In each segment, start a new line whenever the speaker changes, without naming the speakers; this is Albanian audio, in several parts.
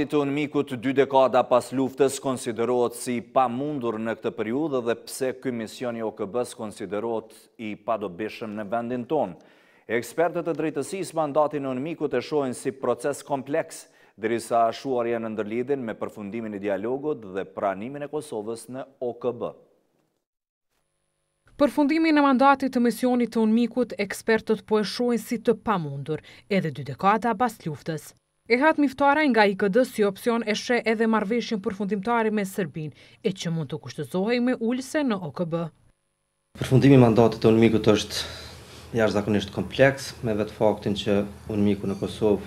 Situën mikut dy dekada pas luftës konsiderot si pa mundur në këtë periudë dhe pse këmisioni OKB-s konsiderot i padobishëm në vendin tonë. Ekspertët e drejtësis mandatin në nëmikut e shojnë si proces kompleks, dërisa shuar janë ndërlidin me përfundimin i dialogut dhe pranimin e Kosovës në OKB.
Përfundimin fundimin e mandatit të misionit të unmikut, ekspertët po e shuojnë si të pamundur, edhe dy dekada bas luftës. E hatë miftara nga i këdës si opcion e she edhe marveshjën përfundimtari me Serbin, e që mund të kushtëzohej me ullëse në OKB.
Përfundimi mandatit të unëmikut është jash zakonisht kompleks, me vetë faktin që unëmiku në Kosovë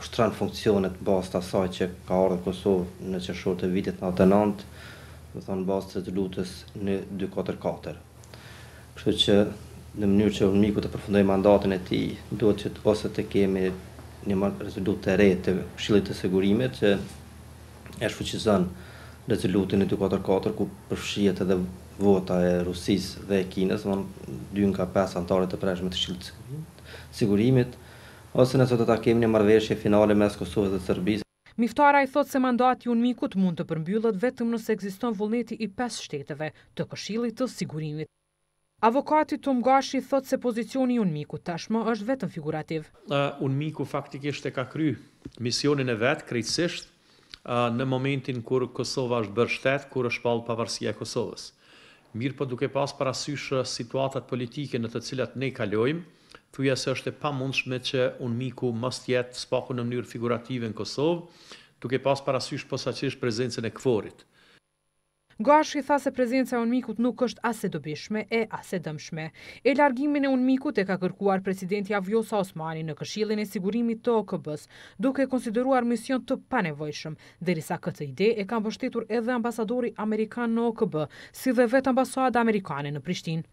është tranë funksionet basë të asaj që ka ardhë Kosovë në qëshur të vitit në atë nëndë, dhe thonë basë të të lutës në 244. Kështu që në mënyrë që unëmiku të përfundoj mandatin e ti, duhet që ose të kemi një rezolut të rejtë të shillit të sigurimit që e shfuqizon rezolutin e 244 ku përfshijet edhe vota e Rusis dhe e Kines, dhe dy nga 5 antare të prejshme të shillit të sigurimit, ose nëse të ta kemi një marveshje finale mes Kosovës dhe Sërbis.
Miftara i thot se mandati unë mikut mund të përmbyllët vetëm nëse egziston vullneti i 5 shteteve të këshillit të sigurimit. Avokati Tom Gashi thot se pozicioni i Unmiku tashmë është vetëm figurativ.
Unmiku faktikisht e ka kry misionin e vet krejtësisht në momentin kur Kosova është bërë shtet, kur është palë pavarësia e Kosovës. Mirë po duke pas parasysh situatat politike në të cilat ne kalojmë, thuja se është e pa mundshme që unë miku mës tjetë spaku në mënyrë figurative në Kosovë, duke pas parasysh posa prezencën e këforit.
Gashi tha se prezenca e unmikut nuk është as e dobishme e as e dëmshme. E largimin e unmikut e ka kërkuar presidenti Avjosa Osmani në këshillin e sigurimit të OKB-s, duke konsideruar mision të panevojshëm, derisa këtë ide e ka mbështetur edhe ambasadori amerikan në OKB, si dhe vetë ambasada amerikane në Prishtinë.